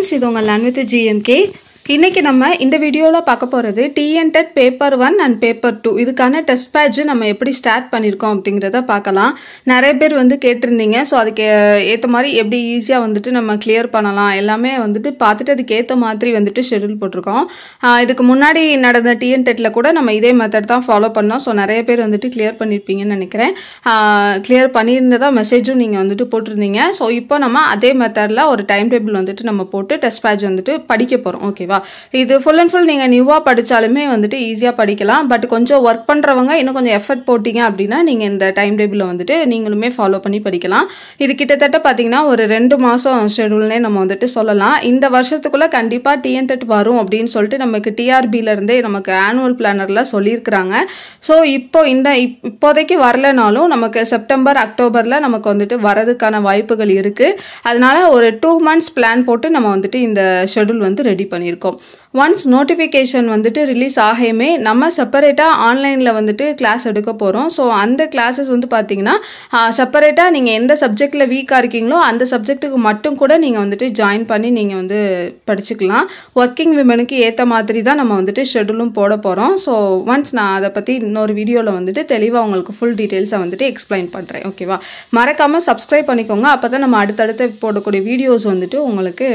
வணக்கம் இது உங்கள் நான் வித் ஜிஎம்கே இன்றைக்கி நம்ம இந்த வீடியோவில் பார்க்க போகிறது TN TET paper one and paper two இதுக்கான டெஸ்ட் பேட்ஜ் நம்ம எப்படி ஸ்டார்ட் பண்ணியிருக்கோம் அப்படிங்கிறத பார்க்கலாம் நிறைய பேர் வந்து கேட்டிருந்தீங்க ஸோ அதுக்கு ஏற்ற மாதிரி எப்படி ஈஸியாக வந்துட்டு நம்ம கிளியர் பண்ணலாம் எல்லாமே வந்துட்டு பார்த்துட்டு அதுக்கு ஏற்ற மாதிரி வந்துட்டு ஷெடியூல் போட்டிருக்கோம் இதுக்கு முன்னாடி நடந்த டிஎன்டெட்டில் கூட நம்ம இதே மெத்தட் தான் ஃபாலோ பண்ணோம் ஸோ நிறைய பேர் வந்துட்டு கிளியர் பண்ணியிருப்பீங்கன்னு நினைக்கிறேன் கிளியர் பண்ணியிருந்ததாக மெசேஜும் நீங்கள் வந்துட்டு போட்டிருந்தீங்க ஸோ இப்போ நம்ம அதே மெத்தடில் ஒரு டைம் டேபிள் வந்துட்டு நம்ம போட்டு டெஸ்ட் பேட்ச் வந்துட்டு படிக்க போகிறோம் ஓகேவா இது ஃபுல் அண்ட் ஃபுல் நீங்கள் நியூவாக படித்தாலுமே வந்துட்டு ஈஸியாக படிக்கலாம் பட் கொஞ்சம் ஒர்க் பண்ணுறவங்க இன்னும் கொஞ்சம் எஃபர்ட் போட்டிங்க அப்படின்னா நீங்கள் இந்த டைம் டேபிளில் வந்துட்டு நீங்களுமே ஃபாலோ பண்ணி படிக்கலாம் இது கிட்டத்தட்ட பார்த்தீங்கன்னா ஒரு ரெண்டு மாதம் ஷெடியூல்னே நம்ம வந்துட்டு சொல்லலாம் இந்த வருஷத்துக்குள்ளே கண்டிப்பாக டிஎன்டெட் வரும் அப்படின்னு சொல்லிட்டு நமக்கு டிஆர்பியிலேருந்தே நமக்கு ஆனுவல் பிளானரில் சொல்லியிருக்கிறாங்க ஸோ இப்போ இந்த இப்போதைக்கு வரலனாலும் நமக்கு செப்டம்பர் அக்டோபரில் நமக்கு வந்துட்டு வரதுக்கான வாய்ப்புகள் இருக்குது அதனால் ஒரு டூ மந்த்ஸ் பிளான் போட்டு நம்ம வந்துட்டு இந்த ஷெடியூல் வந்து ரெடி பண்ணியிருக்கோம் Donc, ஒன்ஸ் நோட்டிஃபிகேஷன் வந்துட்டு ரிலீஸ் ஆகையுமே நம்ம செப்பரேட்டாக ஆன்லைனில் வந்துட்டு கிளாஸ் எடுக்க போகிறோம் ஸோ அந்த கிளாஸஸ் வந்து பார்த்தீங்கன்னா செப்பரேட்டாக நீங்கள் எந்த சப்ஜெக்டில் வீக்காக இருக்கீங்களோ அந்த சப்ஜெக்ட்டுக்கு மட்டும் கூட நீங்கள் வந்துட்டு ஜாயின் பண்ணி நீங்கள் வந்து படிச்சுக்கலாம் ஒர்க்கிங் விமனுக்கு ஏற்ற மாதிரி தான் நம்ம வந்துட்டு ஷெடியூலும் போட போகிறோம் ஸோ ஒன்ஸ் நான் அதை பற்றி இன்னொரு வீடியோவில் வந்துட்டு தெளிவாக உங்களுக்கு ஃபுல் டீட்டெயில்ஸை வந்துட்டு எக்ஸ்பிளைன் பண்ணுறேன் ஓகேவா மறக்காமல் சப்ஸ்கிரைப் பண்ணிக்கோங்க அப்போ தான் நம்ம அடுத்தடுத்து போடக்கூடிய வீடியோஸ் வந்துட்டு உங்களுக்கு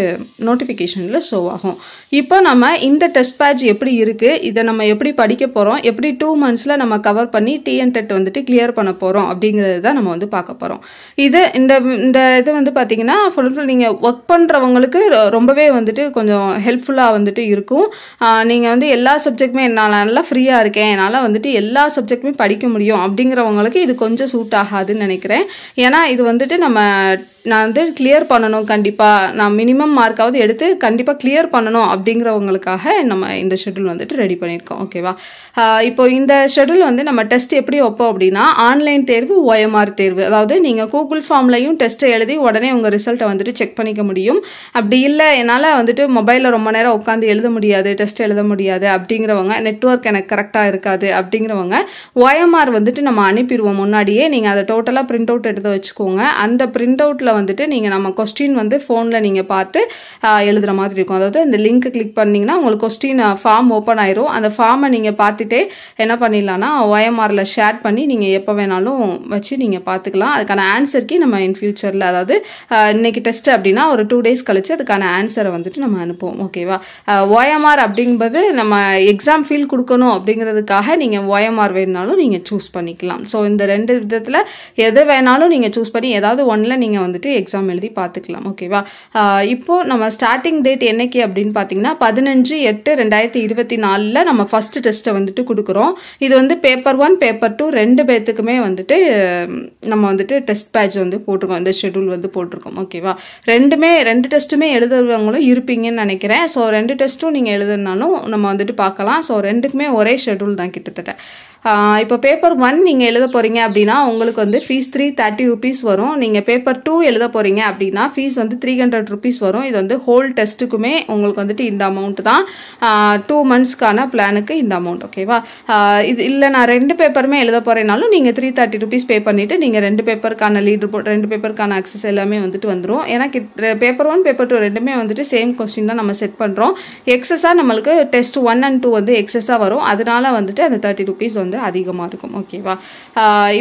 நோட்டிஃபிகேஷனில் ஷோ ஆகும் இப்போ நம்ம இந்த டெஸ்ட் பேட்ச் எப்படி இருக்குது இதை நம்ம எப்படி படிக்க போகிறோம் எப்படி டூ மந்த்ஸில் நம்ம கவர் பண்ணி டிஎன் டெட் வந்துட்டு கிளியர் பண்ண போகிறோம் அப்படிங்கிறது தான் நம்ம வந்து பார்க்க போகிறோம் இது இந்த இந்த இது வந்து பார்த்திங்கன்னா ஃபுல்ஃபில் நீங்கள் ஒர்க் பண்ணுறவங்களுக்கு ரொம்பவே வந்துட்டு கொஞ்சம் ஹெல்ப்ஃபுல்லாக வந்துட்டு இருக்கும் நீங்கள் வந்து எல்லா சப்ஜெக்ட்டுமே நான் நல்லா ஃப்ரீயாக இருக்கேன் என்னால் வந்துட்டு எல்லா சப்ஜெக்ட்டுமே படிக்க முடியும் அப்படிங்கிறவங்களுக்கு இது கொஞ்சம் சூட் ஆகாதுன்னு நினைக்கிறேன் ஏன்னா இது வந்துட்டு நம்ம நான் வந்து கிளியர் பண்ணணும் கண்டிப்பாக நான் மினிமம் மார்க்காவது எடுத்து கண்டிப்பாக கிளியர் பண்ணணும் அப்படிங்கிறவங்களுக்காக நம்ம இந்த ஷெடியூல் வந்துட்டு ரெடி பண்ணியிருக்கோம் ஓகேவா இப்போ இந்த ஷெடியூல் வந்து நம்ம டெஸ்ட் எப்படி வைப்போம் அப்படின்னா ஆன்லைன் தேர்வு ஓஎம்ஆர் தேர்வு அதாவது நீங்கள் கூகுள் ஃபார்ம்லையும் டெஸ்ட்டை எழுதி உடனே உங்கள் ரிசல்ட்டை வந்துட்டு செக் பண்ணிக்க முடியும் அப்படி இல்லை என்னால் வந்துட்டு மொபைலில் ரொம்ப நேரம் உட்காந்து எழுத முடியாது டெஸ்ட் எழுத முடியாது அப்படிங்கிறவங்க நெட்ஒர்க் எனக்கு கரெக்டாக இருக்காது அப்படிங்கிறவங்க ஒயம்ஆர் வந்துட்டு நம்ம அனுப்பிடுவோம் முன்னாடியே நீங்கள் அதை டோட்டலாக பிரிண்ட் அவுட் எடுத்து வச்சுக்கோங்க அந்த ப்ரிண்ட் அவுட்டில் வந்துட்டு நீங்கள் நம்ம கொஸ்டின் வந்து ஃபோனில் நீங்கள் பார்த்து எழுதுகிற மாதிரி இருக்கும் அதாவது இந்த லிங்க்கு கிளிக் பண்ணிங்கன்னா உங்களுக்கு கொஸ்டின் ஃபார்ம் ஓப்பன் ஆயிரும் அந்த ஃபார்மை நீங்கள் பார்த்துட்டே என்ன பண்ணிடலாம்னா ஒயம்ஆரில் ஷேர் பண்ணி நீங்கள் எப்போ வேணாலும் வச்சு நீங்கள் பார்த்துக்கலாம் அதுக்கான ஆன்சருக்கு நம்ம இன் ஃபியூச்சரில் அதாவது இன்றைக்கி டெஸ்ட் அப்படின்னா ஒரு டூ டேஸ் கழித்து அதுக்கான ஆன்சரை வந்துட்டு நம்ம அனுப்புவோம் ஓகேவா ஓஎம்ஆர் அப்படிங்கிறது நம்ம எக்ஸாம் ஃபீல் கொடுக்கணும் அப்படிங்கிறதுக்காக நீங்கள் ஓஎம்ஆர் வேணுனாலும் நீங்கள் சூஸ் பண்ணிக்கலாம் ஸோ இந்த ரெண்டு விதத்தில் எது வேணாலும் நீங்கள் சூஸ் பண்ணி ஏதாவது ஒன்றில் நீங்கள் வந்துட்டு வந்துட்டு எக்ஸாம் எழுதி பார்த்துக்கலாம் ஓகேவா இப்போது நம்ம ஸ்டார்டிங் டேட் என்னைக்கு அப்படின்னு பார்த்தீங்கன்னா பதினஞ்சு எட்டு ரெண்டாயிரத்தி இருபத்தி நாலில் நம்ம ஃபஸ்ட்டு டெஸ்ட்டை வந்துட்டு கொடுக்குறோம் இது வந்து பேப்பர் ஒன் பேப்பர் டூ ரெண்டு பேர்த்துக்குமே வந்துட்டு நம்ம வந்துட்டு டெஸ்ட் பேட்ச் வந்து போட்டிருக்கோம் இந்த ஷெடியூல் வந்து போட்டிருக்கோம் ஓகேவா ரெண்டுமே ரெண்டு டெஸ்ட்டுமே எழுதுறவங்களும் இருப்பீங்கன்னு நினைக்கிறேன் ஸோ ரெண்டு டெஸ்ட்டும் நீங்கள் எழுதுனாலும் நம்ம வந்துட்டு பார்க்கலாம் ஸோ ரெண்டுக்குமே ஒரே ஷெடியூல் தான் கிட்டத்தட்ட இப்போ பேப்பர் ஒன் நீங்கள் எழுத போகிறீங்க அப்படின்னா உங்களுக்கு வந்து ஃபீஸ் த்ரீ தேர்ட்டி ருபீஸ் வரும் நீங்கள் பேப்பர் டூ எழுத போகிறீங்க அப்படின்னா ஃபீஸ் வந்து த்ரீ ஹண்ட்ரட் ருபீஸ் வரும் இது வந்து ஹோல் டெஸ்ட்டுக்குமே உங்களுக்கு வந்துட்டு இந்த அமௌண்ட் தான் டூ மந்த்ஸ்க்கான பிளானுக்கு இந்த அமௌண்ட் ஓகேவா இது இல்லை நான் ரெண்டு பேப்பருமே எழுத போகிறேனாலும் நீங்கள் த்ரீ தேர்ட்டி ருபீஸ் பே பண்ணிவிட்டு நீங்கள் ரெண்டு பேப்பருக்கான லீட்ரு போ ரெண்டு பேப்பருக்கான அக்சஸ் எல்லாமே வந்துட்டு வந்துடும் ஏன்னா பேப்பர் ஒன் பேப்பர் டூ ரெண்டுமே வந்துட்டு சேம் கொஸ்டின் தான் நம்ம செட் பண்ணுறோம் எக்ஸஸாக நம்மளுக்கு டெஸ்ட் ஒன் அண்ட் டூ வந்து எக்ஸஸாக வரும் அதனால வந்துட்டு அந்த தேர்ட்டி ருபீஸ் வந்து வந்து அதிகமாக இருக்கும் ஓகேவா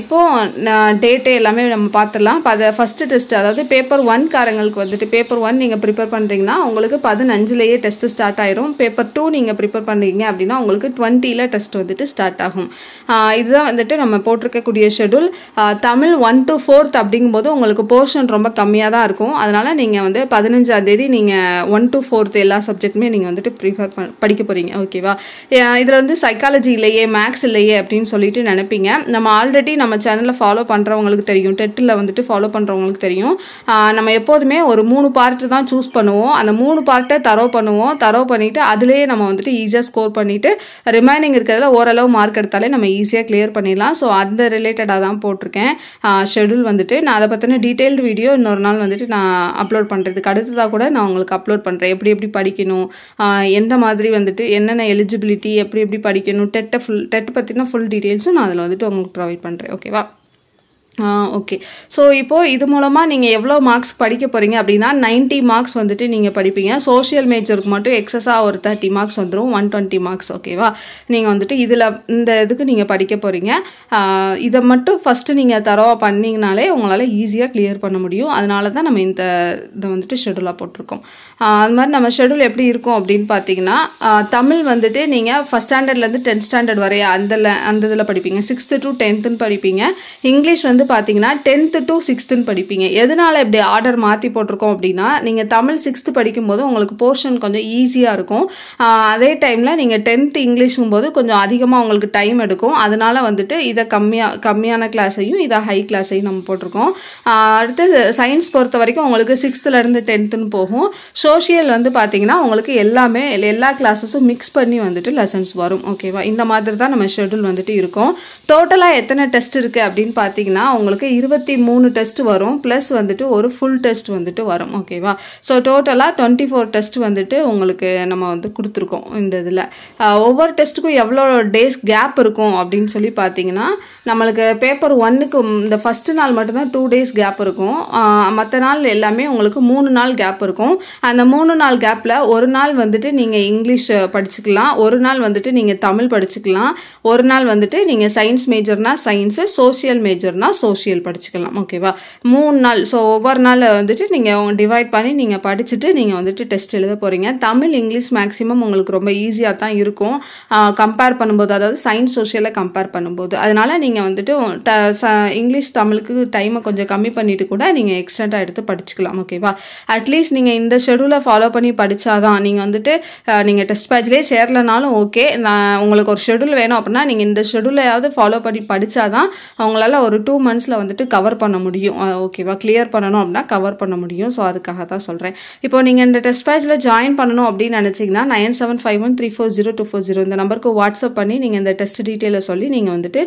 இப்போது டேட்டு எல்லாமே நம்ம பார்த்துடலாம் அதை ஃபஸ்ட்டு டெஸ்ட் அதாவது பேப்பர் ஒன் காரங்களுக்கு வந்துட்டு பேப்பர் ஒன் நீங்கள் ப்ரிப்பேர் பண்ணுறீங்கன்னா உங்களுக்கு பதினஞ்சுலேயே டெஸ்ட்டு ஸ்டார்ட் ஆயிரும் பேப்பர் டூ நீங்கள் ப்ரிப்பேர் பண்ணுறீங்க அப்படின்னா உங்களுக்கு டுவெண்ட்டியில் டெஸ்ட் வந்துட்டு ஸ்டார்ட் ஆகும் இதுதான் வந்துட்டு நம்ம போட்டிருக்கக்கூடிய schedule Tamil one to fourth அப்படிங்கும்போது உங்களுக்கு போர்ஷன் ரொம்ப கம்மியாக தான் இருக்கும் அதனால் நீங்கள் வந்து பதினஞ்சாந்தேதி நீங்கள் ஒன் டு ஃபோர்த் எல்லா சப்ஜெக்ட்டுமே நீங்கள் வந்துட்டு ப்ரிஃபர் பண் படிக்க போகிறீங்க ஓகேவா இதில் வந்து சைக்காலஜி இல்லையே மேக்ஸ் இல்லையே அப்படின்னு சொல்லிட்டு நினைப்பீங்க நம்ம ஆல்ரெடி நம்ம சேனலில் ஃபாலோ பண்ணுறவங்களுக்கு தெரியும் டெட்டில் வந்துட்டு ஃபாலோ பண்ணுறவங்களுக்கு தெரியும் நம்ம எப்போதுமே ஒரு மூணு பார்ட்டு தான் சூஸ் பண்ணுவோம் அந்த மூணு பார்ட்டை தரோ பண்ணுவோம் தரோ பண்ணிவிட்டு அதுலேயே நம்ம வந்துட்டு ஈஸியாக ஸ்கோர் பண்ணிவிட்டு ரிமைனிங் இருக்கிறதுல ஓரளவு மார்க் எடுத்தாலே நம்ம ஈஸியாக கிளியர் பண்ணிடலாம் ஸோ அந்த ரிலேட்டடாக தான் போட்டிருக்கேன் ஷெடியூல் வந்துட்டு நான் அதை பற்றின டீட்டெயில்டு வீடியோ இன்னொரு நாள் வந்துட்டு நான் அப்லோட் பண்ணுறதுக்கு அடுத்ததாக கூட நான் உங்களுக்கு அப்லோட் பண்ணுறேன் எப்படி எப்படி படிக்கணும் எந்த மாதிரி வந்துட்டு என்னென்ன எலிஜிபிலிட்டி எப்படி எப்படி படிக்கணும் டெட்டை ஃபுல் டெட் பற்றின ஃபுல் டீட்டெயில்ஸும் நான் அதில் வந்துட்டு உங்களுக்கு ப்ரொவைட் பண்ணுறேன் ஓகேவா ஓகே ஸோ இப்போது இது மூலமாக நீங்கள் எவ்வளோ மார்க்ஸ் படிக்க போகிறீங்க அப்படின்னா நைன்ட்டி மார்க்ஸ் வந்துட்டு நீங்கள் படிப்பீங்க சோஷியல் மேஜருக்கு மட்டும் எக்ஸஸாக ஒரு தேர்ட்டி மார்க்ஸ் வந்துடும் ஒன் டுவெண்ட்டி மார்க்ஸ் ஓகேவா நீங்கள் வந்துட்டு இதில் இந்த இதுக்கு நீங்கள் படிக்க போகிறீங்க இதை மட்டும் ஃபஸ்ட்டு நீங்கள் தரவாக பண்ணிங்கனாலே உங்களால் ஈஸியாக கிளியர் பண்ண முடியும் அதனால தான் நம்ம இந்த இதை வந்துட்டு ஷெடியூலாக போட்டிருக்கோம் அது மாதிரி நம்ம ஷெடியூல் எப்படி இருக்கும் அப்படின்னு பார்த்தீங்கன்னா தமிழ் வந்துட்டு நீங்கள் ஃபஸ்ட் ஸ்டாண்டர்ட்லேருந்து டென்த் ஸ்டாண்டர்ட் வரைய அந்த அந்த இதில் படிப்பீங்க சிக்ஸ்த்து டு டென்த்துன்னு படிப்பீங்க இங்கிலீஷ் வந்து வந்து பார்த்தீங்கன்னா டென்த்து டு சிக்ஸ்த்துன்னு படிப்பீங்க எதனால் இப்படி ஆர்டர் மாற்றி போட்டிருக்கோம் அப்படின்னா நீங்கள் தமிழ் சிக்ஸ்த்து படிக்கும்போது உங்களுக்கு போர்ஷன் கொஞ்சம் ஈஸியாக இருக்கும் அதே டைமில் நீங்கள் டென்த்து இங்கிலீஷும் போது கொஞ்சம் அதிகமாக உங்களுக்கு டைம் எடுக்கும் அதனால் வந்துட்டு இதை கம்மியாக கம்மியான கிளாஸையும் இதை ஹை கிளாஸையும் நம்ம போட்டிருக்கோம் அடுத்து சயின்ஸ் பொறுத்த வரைக்கும் உங்களுக்கு சிக்ஸ்த்துலேருந்து டென்த்துன்னு போகும் சோஷியல் வந்து பார்த்தீங்கன்னா உங்களுக்கு எல்லாமே எல்லா கிளாஸஸும் மிக்ஸ் பண்ணி வந்துட்டு லெசன்ஸ் வரும் ஓகேவா இந்த மாதிரி தான் நம்ம ஷெடியூல் வந்துட்டு இருக்கும் டோட்டலாக எத்தனை டெஸ்ட் இருக்குது அப்படின்னு பார்த்தீங்கன்னா உங்களுக்கு இருபத்தி மூணு டெஸ்ட் வரும் ப்ளஸ் வந்துட்டு ஒரு ஃபுல் டெஸ்ட் வந்துட்டு வரும் ஓகேவா ஸோ டோட்டலாக டுவெண்ட்டி ஃபோர் டெஸ்ட் வந்துட்டு உங்களுக்கு நம்ம வந்து கொடுத்துருக்கோம் இந்த இதில் ஒவ்வொரு டெஸ்ட்டுக்கும் எவ்வளோ டேஸ் கேப் இருக்கும் அப்படின்னு சொல்லி பார்த்தீங்கன்னா நம்மளுக்கு பேப்பர் ஒன்னுக்கு இந்த ஃபஸ்ட்டு நாள் மட்டும்தான் டூ டேஸ் கேப் இருக்கும் மற்ற நாள் எல்லாமே உங்களுக்கு மூணு நாள் கேப் இருக்கும் அந்த மூணு நாள் கேப்பில் ஒரு நாள் வந்துட்டு நீங்கள் இங்கிலீஷ் படிச்சுக்கலாம் ஒரு நாள் வந்துட்டு நீங்கள் தமிழ் படிச்சுக்கலாம் ஒரு நாள் வந்துட்டு நீங்கள் சயின்ஸ் மேஜர்னால் சயின்ஸு சோசியல் மேஜர்னால் சோஷியல் படிச்சுக்கலாம் ஓகேவா மூணு நாள் ஸோ ஒவ்வொரு நாள் வந்துட்டு நீங்கள் டிவைட் பண்ணி நீங்கள் படிச்சுட்டு நீங்கள் வந்துட்டு டெஸ்ட் எழுத போகிறீங்க தமிழ் இங்கிலீஷ் மேக்ஸிமம் உங்களுக்கு ரொம்ப ஈஸியாக தான் இருக்கும் கம்பேர் பண்ணும்போது அதாவது சயின்ஸ் சோஷியலை கம்பேர் பண்ணும்போது அதனால் நீங்கள் வந்துட்டு இங்கிலீஷ் தமிழுக்கு டைமை கொஞ்சம் கம்மி பண்ணிவிட்டு கூட நீங்கள் எக்ஸ்டெண்டாக எடுத்து படிச்சுக்கலாம் ஓகேவா அட்லீஸ்ட் நீங்கள் இந்த ஷெடியூலை ஃபாலோ பண்ணி படித்தா தான் நீங்கள் வந்துட்டு நீங்கள் டெஸ்ட் பேட்ச்லேயே சேரலனாலும் ஓகே நான் உங்களுக்கு ஒரு ஷெடியூல் வேணும் அப்படின்னா நீங்கள் இந்த ஷெடியூலையாவது ஃபாலோ பண்ணி படித்தாதான் அவங்களால ஒரு டூ மந்த்ஸ் மந்த்ஸில் வந்துட்டு கவர் பண்ண முடியும் ஓகேவா கிளியர் பண்ணணும் அப்படின்னா கவர் பண்ண முடியும் ஸோ அதுக்காக தான் சொல்கிறேன் இப்போ நீங்கள் இந்த டெஸ்ட் பேஜில் ஜாயின் பண்ணணும் அப்படின்னு நினச்சிங்கன்னா nine seven five one three four zero two four zero இந்த நம்பருக்கு வாட்ஸ்அப் பண்ணி நீங்கள் இந்த டெஸ்ட் டீட்டெயிலை சொல்லி நீங்கள் வந்துட்டு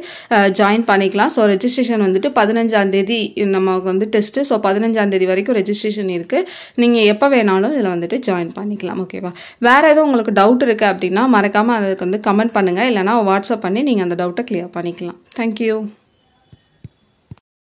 ஜாயின் பண்ணிக்கலாம் ஸோ ரெஜிஸ்ட்ரேஷன் வந்துட்டு பதினஞ்சாந்தேதி நமக்கு வந்து டெஸ்ட்டு ஸோ பதினஞ்சாந்தேதி வரைக்கும் ரெஜிஸ்ட்ரேஷன் இருக்குது நீங்கள் எப்போ வேணாலும் இதில் வந்துட்டு ஜாயின் பண்ணிக்கலாம் ஓகேவா வேறு எதுவும் உங்களுக்கு டவுட் இருக்குது அப்படின்னா மறக்காமல் அதுக்கு வந்து கமெண்ட் பண்ணுங்கள் இல்லைனா வாட்ஸ்அப் பண்ணி நீங்கள் அந்த டவுட்டை கிளியர் பண்ணிக்கலாம் தேங்க்யூ